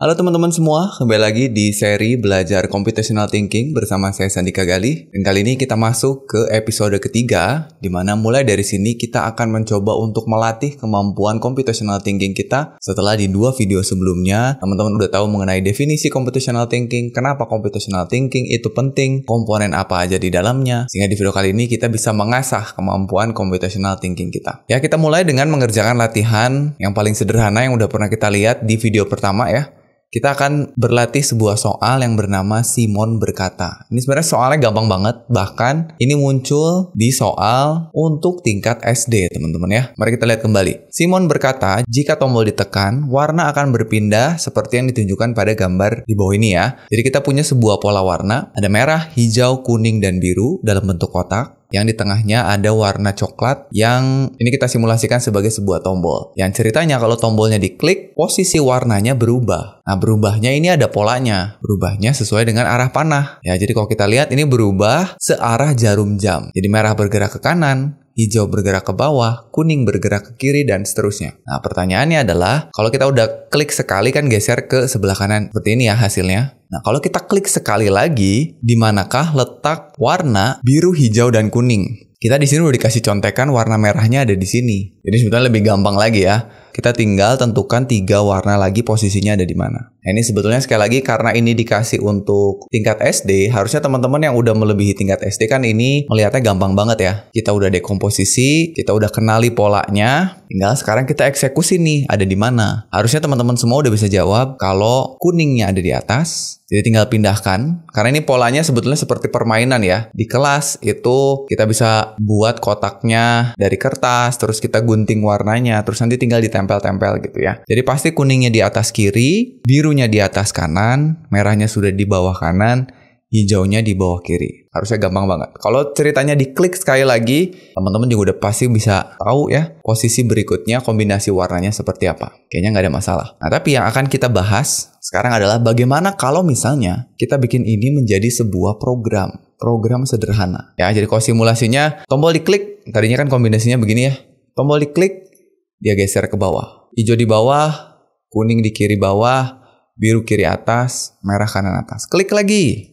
Halo teman-teman semua, kembali lagi di seri belajar computational thinking bersama saya Sandika Gali. Dan kali ini kita masuk ke episode ketiga, di mana mulai dari sini kita akan mencoba untuk melatih kemampuan computational thinking kita. Setelah di dua video sebelumnya, teman-teman udah tahu mengenai definisi computational thinking, kenapa computational thinking itu penting, komponen apa aja di dalamnya. Sehingga di video kali ini kita bisa mengasah kemampuan computational thinking kita. Ya, kita mulai dengan mengerjakan latihan yang paling sederhana yang udah pernah kita lihat di video pertama ya kita akan berlatih sebuah soal yang bernama Simon Berkata. Ini sebenarnya soalnya gampang banget, bahkan ini muncul di soal untuk tingkat SD, teman-teman ya. Mari kita lihat kembali. Simon berkata, jika tombol ditekan, warna akan berpindah seperti yang ditunjukkan pada gambar di bawah ini ya. Jadi kita punya sebuah pola warna, ada merah, hijau, kuning, dan biru dalam bentuk kotak yang di tengahnya ada warna coklat yang ini kita simulasikan sebagai sebuah tombol. Yang ceritanya kalau tombolnya diklik, posisi warnanya berubah. Nah, berubahnya ini ada polanya. Berubahnya sesuai dengan arah panah. Ya, jadi kalau kita lihat ini berubah searah jarum jam. Jadi merah bergerak ke kanan, hijau bergerak ke bawah, kuning bergerak ke kiri, dan seterusnya. Nah, pertanyaannya adalah, kalau kita udah klik sekali kan geser ke sebelah kanan. Seperti ini ya hasilnya. Nah, kalau kita klik sekali lagi, di manakah letak warna biru, hijau, dan kuning? Kita di sini udah dikasih contekan warna merahnya ada di sini. Jadi sebetulnya lebih gampang lagi ya. Kita tinggal tentukan tiga warna lagi posisinya ada di mana. Nah, ini sebetulnya sekali lagi karena ini dikasih untuk tingkat SD, harusnya teman-teman yang udah melebihi tingkat SD kan ini melihatnya gampang banget ya. Kita udah dekomposisi, kita udah kenali polanya, tinggal sekarang kita eksekusi nih ada di mana. Harusnya teman-teman semua udah bisa jawab kalau kuningnya ada di atas, jadi tinggal pindahkan. Karena ini polanya sebetulnya seperti permainan ya. Di kelas itu kita bisa buat kotaknya dari kertas, terus kita gunting warnanya, terus nanti tinggal ditempel-tempel gitu ya. Jadi pasti kuningnya di atas kiri, biru birunya di atas kanan, merahnya sudah di bawah kanan, hijaunya di bawah kiri. Harusnya gampang banget. Kalau ceritanya diklik sekali lagi, teman-teman juga udah pasti bisa tahu ya posisi berikutnya kombinasi warnanya seperti apa. Kayaknya nggak ada masalah. Nah, tapi yang akan kita bahas sekarang adalah bagaimana kalau misalnya kita bikin ini menjadi sebuah program. Program sederhana. Ya, jadi kalau simulasinya, tombol diklik. Tadinya kan kombinasinya begini ya. Tombol diklik, dia geser ke bawah. Hijau di bawah, kuning di kiri bawah, biru kiri atas, merah kanan atas. Klik lagi,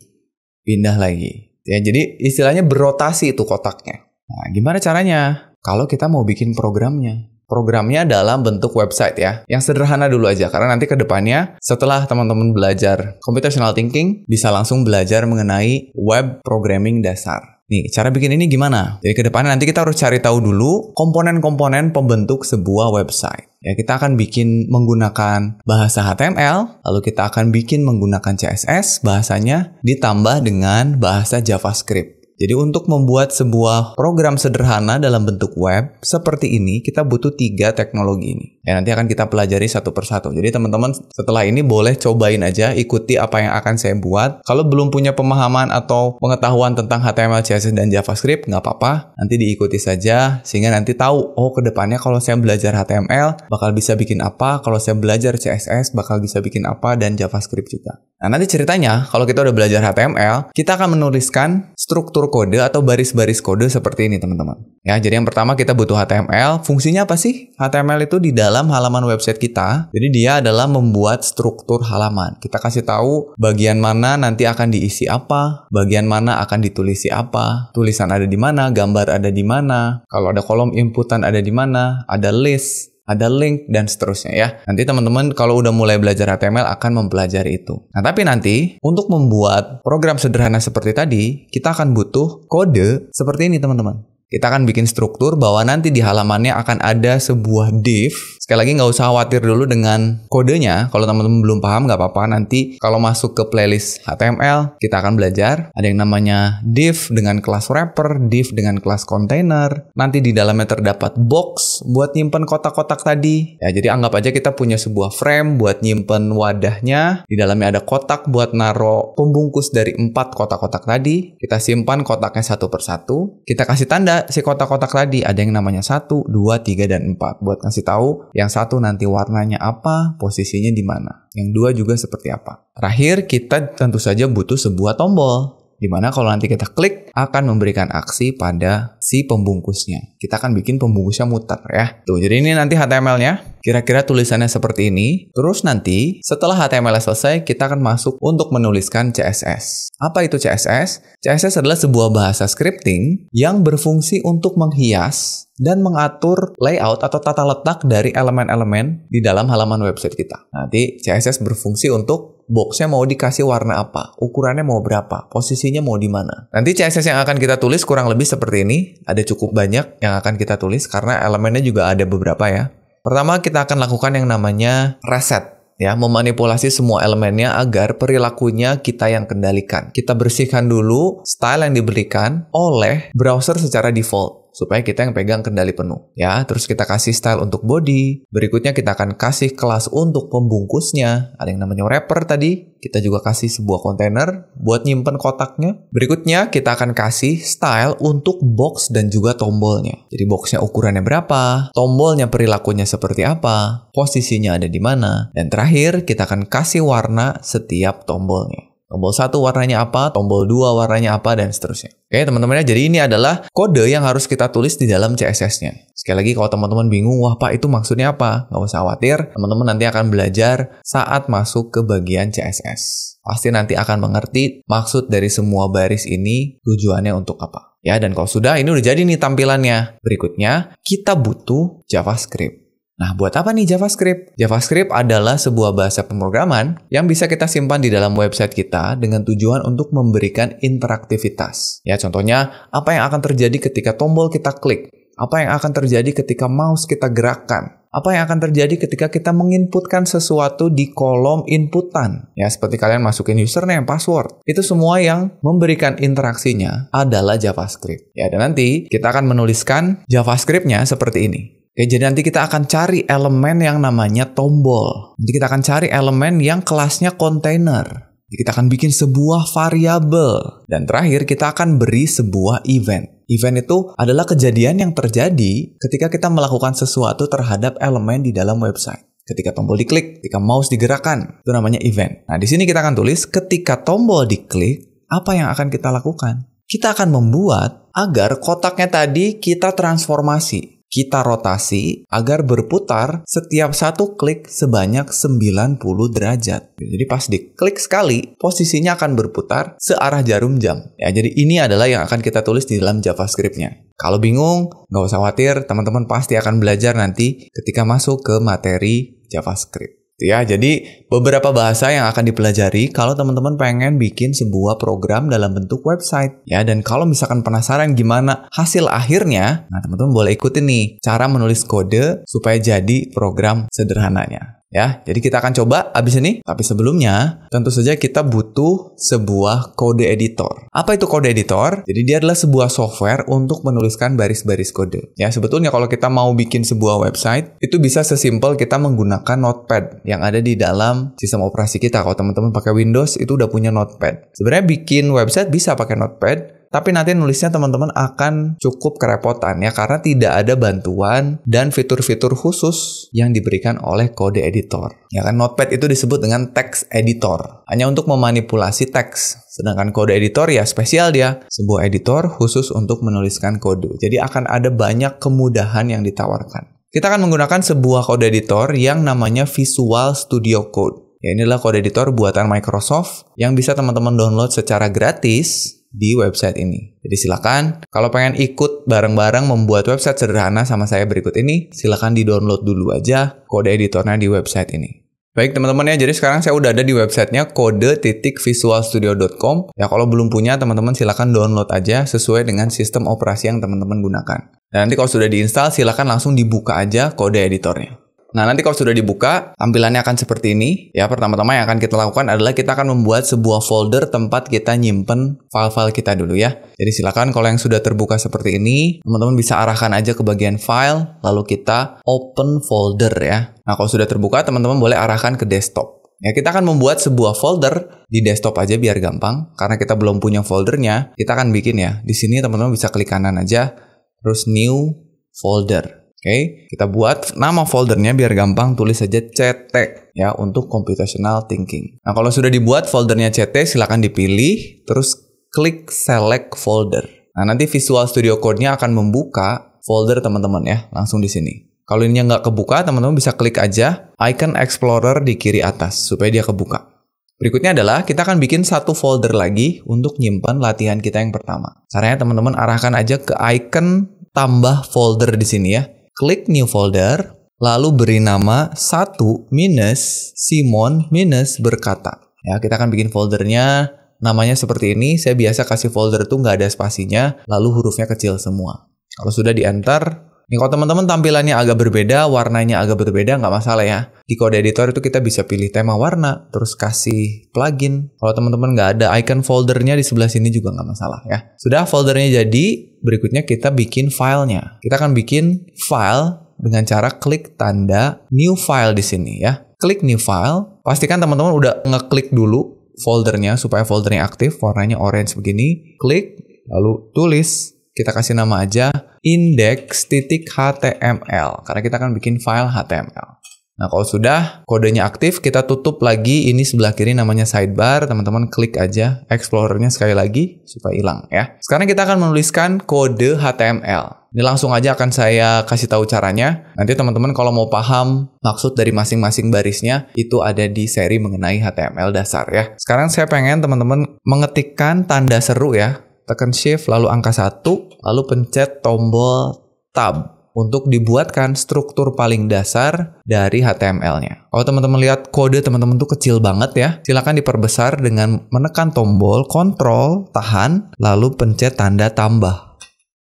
pindah lagi. Ya, jadi istilahnya berotasi itu kotaknya. Nah, gimana caranya? Kalau kita mau bikin programnya. Programnya dalam bentuk website ya. Yang sederhana dulu aja, karena nanti ke depannya setelah teman-teman belajar computational thinking, bisa langsung belajar mengenai web programming dasar. Nih, cara bikin ini gimana? Jadi ya, ke depannya nanti kita harus cari tahu dulu komponen-komponen pembentuk sebuah website. Ya, kita akan bikin menggunakan bahasa HTML, lalu kita akan bikin menggunakan CSS bahasanya ditambah dengan bahasa JavaScript. Jadi untuk membuat sebuah program sederhana dalam bentuk web seperti ini, kita butuh tiga teknologi ini. Ya nanti akan kita pelajari satu persatu. Jadi teman-teman setelah ini boleh cobain aja ikuti apa yang akan saya buat. Kalau belum punya pemahaman atau pengetahuan tentang HTML, CSS dan JavaScript nggak apa-apa. Nanti diikuti saja sehingga nanti tahu oh kedepannya kalau saya belajar HTML bakal bisa bikin apa. Kalau saya belajar CSS bakal bisa bikin apa dan JavaScript juga. Nah nanti ceritanya kalau kita udah belajar HTML kita akan menuliskan struktur kode atau baris-baris kode seperti ini teman-teman. Ya jadi yang pertama kita butuh HTML. Fungsinya apa sih? HTML itu di dalam dalam halaman website kita. Jadi dia adalah membuat struktur halaman. Kita kasih tahu bagian mana nanti akan diisi apa, bagian mana akan ditulisi apa, tulisan ada di mana, gambar ada di mana, kalau ada kolom inputan ada di mana, ada list, ada link dan seterusnya ya. Nanti teman-teman kalau udah mulai belajar HTML akan mempelajari itu. Nah, tapi nanti untuk membuat program sederhana seperti tadi, kita akan butuh kode seperti ini teman-teman. Kita akan bikin struktur bahwa nanti di halamannya akan ada sebuah div Sekali lagi nggak usah khawatir dulu dengan kodenya. Kalau teman-teman belum paham nggak apa-apa. Nanti kalau masuk ke playlist HTML kita akan belajar. Ada yang namanya div dengan kelas wrapper, div dengan kelas container. Nanti di dalamnya terdapat box buat nyimpen kotak-kotak tadi. Ya jadi anggap aja kita punya sebuah frame buat nyimpen wadahnya. Di dalamnya ada kotak buat naro pembungkus dari empat kotak-kotak tadi. Kita simpan kotaknya satu persatu. Kita kasih tanda si kotak-kotak tadi. Ada yang namanya satu, dua, tiga, dan empat buat ngasih tahu yang satu nanti warnanya apa, posisinya di mana. Yang dua juga seperti apa. Terakhir, kita tentu saja butuh sebuah tombol. Dimana kalau nanti kita klik, akan memberikan aksi pada si pembungkusnya. Kita akan bikin pembungkusnya muter ya. Tuh, jadi ini nanti HTML-nya. Kira-kira tulisannya seperti ini. Terus nanti, setelah HTML selesai, kita akan masuk untuk menuliskan CSS. Apa itu CSS? CSS adalah sebuah bahasa scripting yang berfungsi untuk menghias dan mengatur layout atau tata letak dari elemen-elemen di dalam halaman website kita. Nanti CSS berfungsi untuk boxnya mau dikasih warna apa, ukurannya mau berapa, posisinya mau di mana. Nanti CSS yang akan kita tulis kurang lebih seperti ini, ada cukup banyak yang akan kita tulis karena elemennya juga ada beberapa ya. Pertama kita akan lakukan yang namanya reset ya memanipulasi semua elemennya agar perilakunya kita yang kendalikan. Kita bersihkan dulu style yang diberikan oleh browser secara default supaya kita yang pegang kendali penuh ya terus kita kasih style untuk body berikutnya kita akan kasih kelas untuk pembungkusnya ada yang namanya wrapper tadi kita juga kasih sebuah kontainer buat nyimpen kotaknya berikutnya kita akan kasih style untuk box dan juga tombolnya jadi boxnya ukurannya berapa tombolnya perilakunya seperti apa posisinya ada di mana dan terakhir kita akan kasih warna setiap tombolnya Tombol satu warnanya apa, tombol dua warnanya apa, dan seterusnya. Oke, teman-teman ya, jadi ini adalah kode yang harus kita tulis di dalam CSS-nya. Sekali lagi, kalau teman-teman bingung, wah Pak, itu maksudnya apa? Nggak usah khawatir, teman-teman nanti akan belajar saat masuk ke bagian CSS. Pasti nanti akan mengerti maksud dari semua baris ini, tujuannya untuk apa. Ya, dan kalau sudah, ini udah jadi nih tampilannya. Berikutnya, kita butuh JavaScript. Nah, buat apa nih JavaScript? JavaScript adalah sebuah bahasa pemrograman yang bisa kita simpan di dalam website kita dengan tujuan untuk memberikan interaktivitas. Ya, contohnya apa yang akan terjadi ketika tombol kita klik, apa yang akan terjadi ketika mouse kita gerakkan, apa yang akan terjadi ketika kita menginputkan sesuatu di kolom inputan. Ya, seperti kalian masukin username, password. Itu semua yang memberikan interaksinya adalah JavaScript. Ya, dan nanti kita akan menuliskan JavaScript-nya seperti ini. Oke, ya, jadi nanti kita akan cari elemen yang namanya tombol. Nanti kita akan cari elemen yang kelasnya container. Jadi kita akan bikin sebuah variabel dan terakhir kita akan beri sebuah event. Event itu adalah kejadian yang terjadi ketika kita melakukan sesuatu terhadap elemen di dalam website. Ketika tombol diklik, ketika mouse digerakkan, itu namanya event. Nah, di sini kita akan tulis ketika tombol diklik, apa yang akan kita lakukan? Kita akan membuat agar kotaknya tadi kita transformasi kita rotasi agar berputar setiap satu klik sebanyak 90 derajat. Jadi pas diklik sekali, posisinya akan berputar searah jarum jam. Ya, jadi ini adalah yang akan kita tulis di dalam JavaScript-nya. Kalau bingung, nggak usah khawatir, teman-teman pasti akan belajar nanti ketika masuk ke materi JavaScript ya jadi beberapa bahasa yang akan dipelajari kalau teman-teman pengen bikin sebuah program dalam bentuk website ya dan kalau misalkan penasaran gimana hasil akhirnya nah teman-teman boleh ikutin nih cara menulis kode supaya jadi program sederhananya Ya, jadi kita akan coba abis ini. Tapi sebelumnya, tentu saja kita butuh sebuah kode editor. Apa itu kode editor? Jadi dia adalah sebuah software untuk menuliskan baris-baris kode. Ya, sebetulnya kalau kita mau bikin sebuah website, itu bisa sesimpel kita menggunakan Notepad yang ada di dalam sistem operasi kita. Kalau teman-teman pakai Windows, itu udah punya Notepad. Sebenarnya bikin website bisa pakai Notepad, tapi nanti nulisnya teman-teman akan cukup kerepotan ya karena tidak ada bantuan dan fitur-fitur khusus yang diberikan oleh kode editor. Ya kan Notepad itu disebut dengan text editor, hanya untuk memanipulasi teks. Sedangkan kode editor ya spesial dia, sebuah editor khusus untuk menuliskan kode. Jadi akan ada banyak kemudahan yang ditawarkan. Kita akan menggunakan sebuah kode editor yang namanya Visual Studio Code. Ya, inilah kode editor buatan Microsoft yang bisa teman-teman download secara gratis di website ini. Jadi silakan kalau pengen ikut bareng-bareng membuat website sederhana sama saya berikut ini, silakan di-download dulu aja kode editornya di website ini. Baik teman-teman ya, jadi sekarang saya udah ada di websitenya kode.visualstudio.com. Ya kalau belum punya teman-teman silahkan download aja sesuai dengan sistem operasi yang teman-teman gunakan. Dan nanti kalau sudah diinstal silakan langsung dibuka aja kode editornya. Nah, nanti kalau sudah dibuka, tampilannya akan seperti ini. Ya, pertama-tama yang akan kita lakukan adalah kita akan membuat sebuah folder tempat kita nyimpen file-file kita dulu ya. Jadi silakan kalau yang sudah terbuka seperti ini, teman-teman bisa arahkan aja ke bagian file, lalu kita open folder ya. Nah, kalau sudah terbuka, teman-teman boleh arahkan ke desktop. Ya, kita akan membuat sebuah folder di desktop aja biar gampang. Karena kita belum punya foldernya, kita akan bikin ya. Di sini teman-teman bisa klik kanan aja, terus new folder okay? kita buat nama foldernya biar gampang tulis saja CT ya untuk computational thinking. Nah kalau sudah dibuat foldernya CT silahkan dipilih terus klik select folder. Nah nanti Visual Studio Code-nya akan membuka folder teman-teman ya langsung di sini. Kalau ini nggak kebuka teman-teman bisa klik aja icon explorer di kiri atas supaya dia kebuka. Berikutnya adalah kita akan bikin satu folder lagi untuk nyimpan latihan kita yang pertama. Caranya teman-teman arahkan aja ke icon tambah folder di sini ya Klik new folder, lalu beri nama satu minus Simon minus berkata. Ya, kita akan bikin foldernya namanya seperti ini. Saya biasa kasih folder itu nggak ada spasinya, lalu hurufnya kecil semua. Kalau sudah diantar, ini kalau teman-teman tampilannya agak berbeda, warnanya agak berbeda, nggak masalah ya. Di kode editor itu kita bisa pilih tema warna, terus kasih plugin. Kalau teman-teman nggak ada icon foldernya di sebelah sini juga nggak masalah ya. Sudah foldernya jadi, berikutnya kita bikin filenya. Kita akan bikin file dengan cara klik tanda new file di sini ya. Klik new file, pastikan teman-teman udah ngeklik dulu foldernya supaya foldernya aktif, warnanya orange begini. Klik, lalu tulis, kita kasih nama aja index.html karena kita akan bikin file HTML. Nah, kalau sudah kodenya aktif, kita tutup lagi ini sebelah kiri namanya sidebar. Teman-teman klik aja explorernya sekali lagi supaya hilang ya. Sekarang kita akan menuliskan kode HTML. Ini langsung aja akan saya kasih tahu caranya. Nanti teman-teman kalau mau paham maksud dari masing-masing barisnya itu ada di seri mengenai HTML dasar ya. Sekarang saya pengen teman-teman mengetikkan tanda seru ya tekan shift, lalu angka 1, lalu pencet tombol tab untuk dibuatkan struktur paling dasar dari HTML-nya. Kalau teman-teman lihat kode teman-teman tuh kecil banget ya, silakan diperbesar dengan menekan tombol kontrol tahan, lalu pencet tanda tambah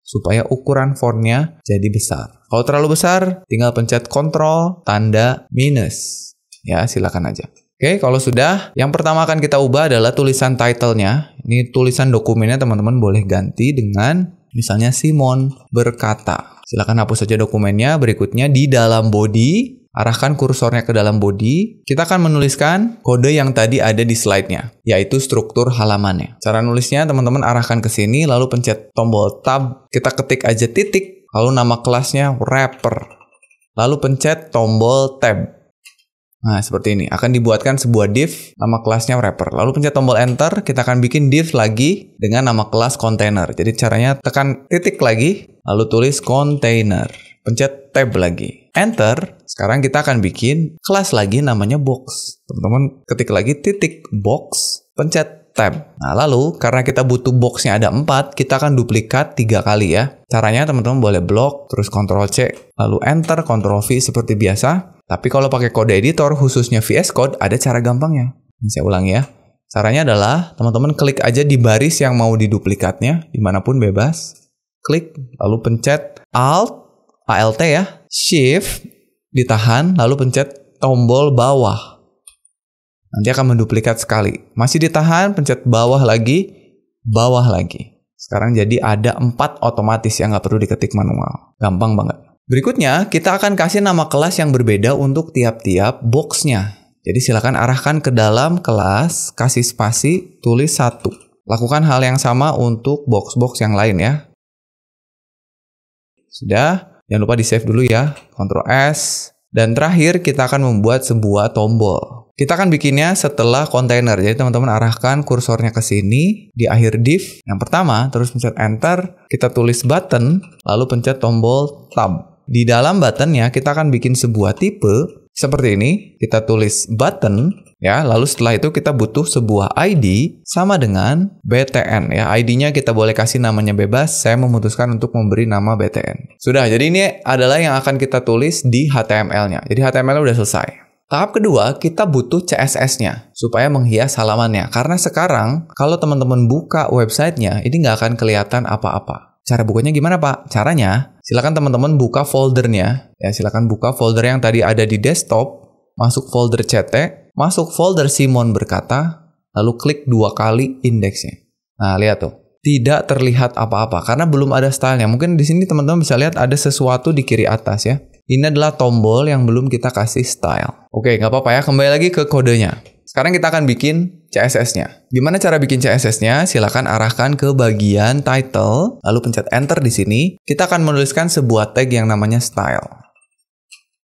supaya ukuran fontnya jadi besar. Kalau terlalu besar, tinggal pencet kontrol tanda minus. Ya, silakan aja. Oke, okay, kalau sudah, yang pertama akan kita ubah adalah tulisan title-nya. Ini tulisan dokumennya teman-teman boleh ganti dengan misalnya Simon berkata. Silahkan hapus saja dokumennya. Berikutnya di dalam body, arahkan kursornya ke dalam body. Kita akan menuliskan kode yang tadi ada di slide-nya, yaitu struktur halamannya. Cara nulisnya teman-teman arahkan ke sini, lalu pencet tombol tab. Kita ketik aja titik, lalu nama kelasnya wrapper. Lalu pencet tombol tab. Nah, seperti ini. Akan dibuatkan sebuah div nama kelasnya wrapper. Lalu pencet tombol enter, kita akan bikin div lagi dengan nama kelas container. Jadi caranya tekan titik lagi, lalu tulis container. Pencet tab lagi. Enter. Sekarang kita akan bikin kelas lagi namanya box. Teman-teman ketik lagi titik box, pencet tab. Nah, lalu karena kita butuh boxnya ada 4, kita akan duplikat tiga kali ya. Caranya teman-teman boleh blok, terus Ctrl C, lalu Enter, Ctrl V seperti biasa. Tapi kalau pakai kode editor, khususnya VS Code, ada cara gampangnya. Ini saya ulangi ya. Caranya adalah teman-teman klik aja di baris yang mau diduplikatnya, dimanapun bebas. Klik, lalu pencet Alt, ALT ya, Shift, ditahan, lalu pencet tombol bawah. Nanti akan menduplikat sekali. Masih ditahan, pencet bawah lagi, bawah lagi. Sekarang jadi ada empat otomatis yang nggak perlu diketik manual. Gampang banget. Berikutnya, kita akan kasih nama kelas yang berbeda untuk tiap-tiap boxnya. Jadi silakan arahkan ke dalam kelas, kasih spasi, tulis satu. Lakukan hal yang sama untuk box-box yang lain ya. Sudah, jangan lupa di save dulu ya, Ctrl S. Dan terakhir, kita akan membuat sebuah tombol. Kita akan bikinnya setelah container. Jadi teman-teman arahkan kursornya ke sini di akhir div. Yang pertama, terus pencet enter, kita tulis button, lalu pencet tombol tab. Di dalam buttonnya kita akan bikin sebuah tipe seperti ini. Kita tulis button, ya. Lalu setelah itu kita butuh sebuah ID sama dengan BTN, ya. ID-nya kita boleh kasih namanya bebas. Saya memutuskan untuk memberi nama BTN. Sudah, jadi ini adalah yang akan kita tulis di HTML-nya. Jadi HTML udah selesai. Tahap kedua, kita butuh CSS-nya supaya menghias halamannya. Karena sekarang, kalau teman-teman buka websitenya, ini nggak akan kelihatan apa-apa. Cara bukanya gimana, Pak? Caranya, silakan teman-teman buka foldernya. Ya, silakan buka folder yang tadi ada di desktop, masuk folder CT, masuk folder Simon berkata, lalu klik dua kali indeksnya. Nah, lihat tuh. Tidak terlihat apa-apa karena belum ada stylenya. Mungkin di sini teman-teman bisa lihat ada sesuatu di kiri atas ya. Ini adalah tombol yang belum kita kasih style. Oke, nggak apa-apa ya. Kembali lagi ke kodenya. Sekarang kita akan bikin CSS-nya. Gimana cara bikin CSS-nya? Silahkan arahkan ke bagian title, lalu pencet enter di sini. Kita akan menuliskan sebuah tag yang namanya style.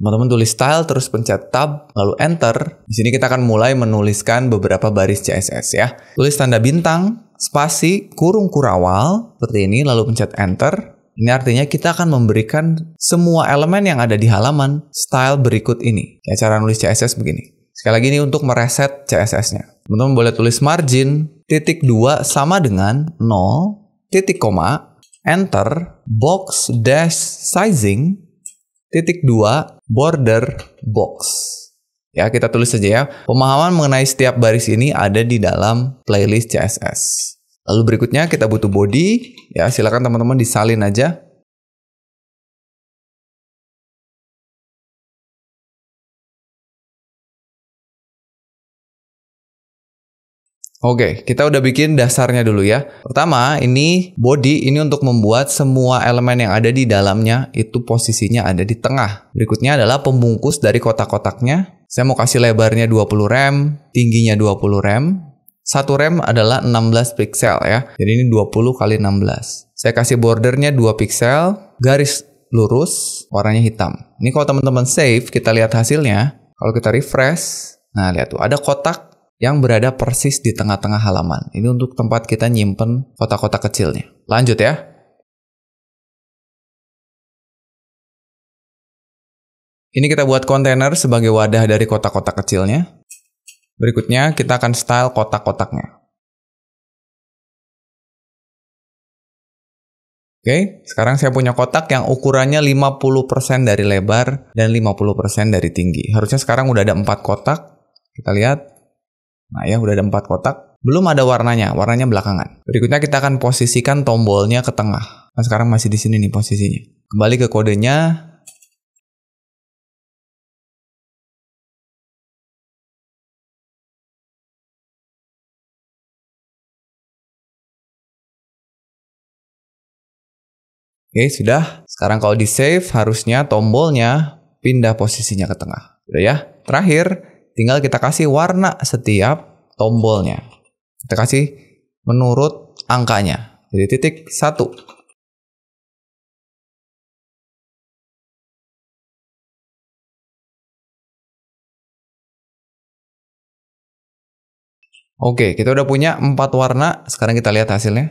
Teman-teman tulis style, terus pencet tab, lalu enter. Di sini kita akan mulai menuliskan beberapa baris CSS ya. Tulis tanda bintang, spasi, kurung kurawal, seperti ini, lalu pencet enter. Ini artinya kita akan memberikan semua elemen yang ada di halaman style berikut ini. Ya, cara nulis CSS begini. Sekali lagi ini untuk mereset CSS-nya. Teman-teman boleh tulis margin titik 2 sama dengan 0 titik koma enter box dash sizing titik 2 border box. Ya, kita tulis saja ya. Pemahaman mengenai setiap baris ini ada di dalam playlist CSS. Lalu berikutnya kita butuh body, ya silakan teman-teman disalin aja. Oke, kita udah bikin dasarnya dulu ya. Pertama, ini body ini untuk membuat semua elemen yang ada di dalamnya itu posisinya ada di tengah. Berikutnya adalah pembungkus dari kotak-kotaknya. Saya mau kasih lebarnya 20 rem, tingginya 20 rem, satu rem adalah 16 pixel ya. Jadi ini 20 kali 16. Saya kasih bordernya 2 pixel, garis lurus, warnanya hitam. Ini kalau teman-teman save, kita lihat hasilnya. Kalau kita refresh, nah lihat tuh ada kotak yang berada persis di tengah-tengah halaman. Ini untuk tempat kita nyimpen kotak-kotak kecilnya. Lanjut ya. Ini kita buat kontainer sebagai wadah dari kotak-kotak kecilnya. Berikutnya kita akan style kotak-kotaknya. Oke, sekarang saya punya kotak yang ukurannya 50% dari lebar dan 50% dari tinggi. Harusnya sekarang udah ada 4 kotak. Kita lihat. Nah ya, udah ada 4 kotak. Belum ada warnanya, warnanya belakangan. Berikutnya kita akan posisikan tombolnya ke tengah. Nah sekarang masih di sini nih posisinya. Kembali ke kodenya, Oke, sudah. Sekarang kalau di save, harusnya tombolnya pindah posisinya ke tengah. Sudah ya. Terakhir, tinggal kita kasih warna setiap tombolnya. Kita kasih menurut angkanya. Jadi titik satu. Oke, kita udah punya 4 warna. Sekarang kita lihat hasilnya.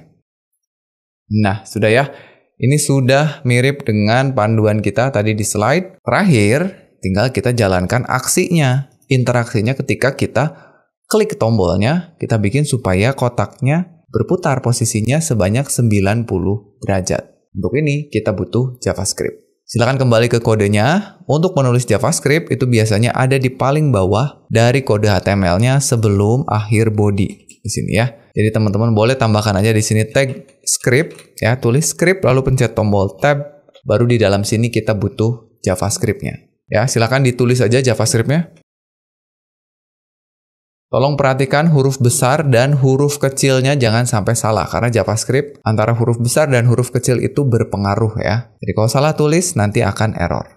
Nah, sudah ya. Ini sudah mirip dengan panduan kita tadi di slide. Terakhir, tinggal kita jalankan aksinya, interaksinya ketika kita klik tombolnya, kita bikin supaya kotaknya berputar posisinya sebanyak 90 derajat. Untuk ini kita butuh JavaScript. Silahkan kembali ke kodenya. Untuk menulis JavaScript itu biasanya ada di paling bawah dari kode HTML-nya sebelum akhir body. Di sini ya. Jadi teman-teman boleh tambahkan aja di sini tag script ya, tulis script lalu pencet tombol tab baru di dalam sini kita butuh javascriptnya Ya, silakan ditulis aja javascriptnya Tolong perhatikan huruf besar dan huruf kecilnya jangan sampai salah karena JavaScript antara huruf besar dan huruf kecil itu berpengaruh ya. Jadi kalau salah tulis nanti akan error.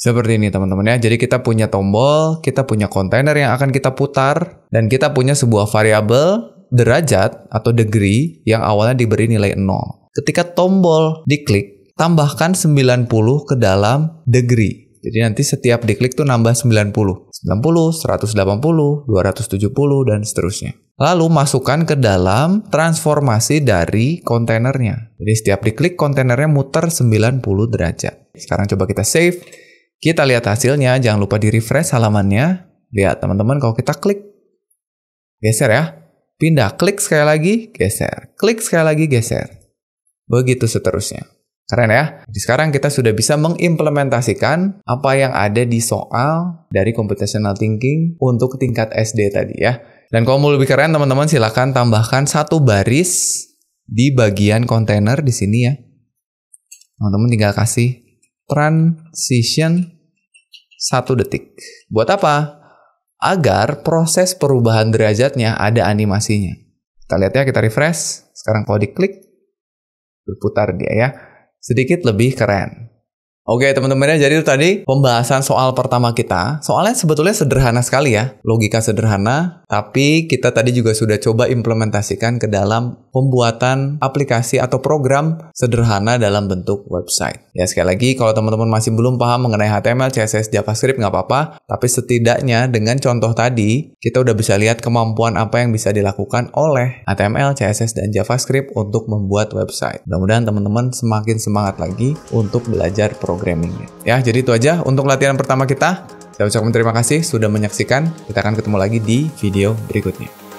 Seperti ini teman-teman ya. Jadi kita punya tombol, kita punya kontainer yang akan kita putar dan kita punya sebuah variabel derajat atau degree yang awalnya diberi nilai 0. Ketika tombol diklik, tambahkan 90 ke dalam degree. Jadi nanti setiap diklik tuh nambah 90. 90, 180, 270, dan seterusnya. Lalu masukkan ke dalam transformasi dari kontainernya. Jadi setiap diklik kontainernya muter 90 derajat. Sekarang coba kita save. Kita lihat hasilnya, jangan lupa di refresh halamannya. Lihat teman-teman kalau kita klik, geser ya. Pindah, klik sekali lagi, geser. Klik sekali lagi, geser. Begitu seterusnya. Keren ya? Jadi sekarang kita sudah bisa mengimplementasikan apa yang ada di soal dari computational thinking untuk tingkat SD tadi ya. Dan kalau mau lebih keren teman-teman silahkan tambahkan satu baris di bagian kontainer di sini ya. Teman-teman tinggal kasih transition satu detik. Buat apa? Agar proses perubahan derajatnya ada animasinya. Kita lihat ya, kita refresh. Sekarang kalau diklik, berputar dia ya. Sedikit lebih keren. Oke teman-teman ya, jadi itu tadi pembahasan soal pertama kita. Soalnya sebetulnya sederhana sekali ya, logika sederhana. Tapi kita tadi juga sudah coba implementasikan ke dalam pembuatan aplikasi atau program sederhana dalam bentuk website. Ya sekali lagi kalau teman-teman masih belum paham mengenai HTML, CSS, JavaScript nggak apa-apa, tapi setidaknya dengan contoh tadi kita udah bisa lihat kemampuan apa yang bisa dilakukan oleh HTML, CSS, dan JavaScript untuk membuat website. Mudah-mudahan teman-teman semakin semangat lagi untuk belajar programmingnya. Ya jadi itu aja untuk latihan pertama kita. Saya ucapkan terima kasih sudah menyaksikan. Kita akan ketemu lagi di video berikutnya.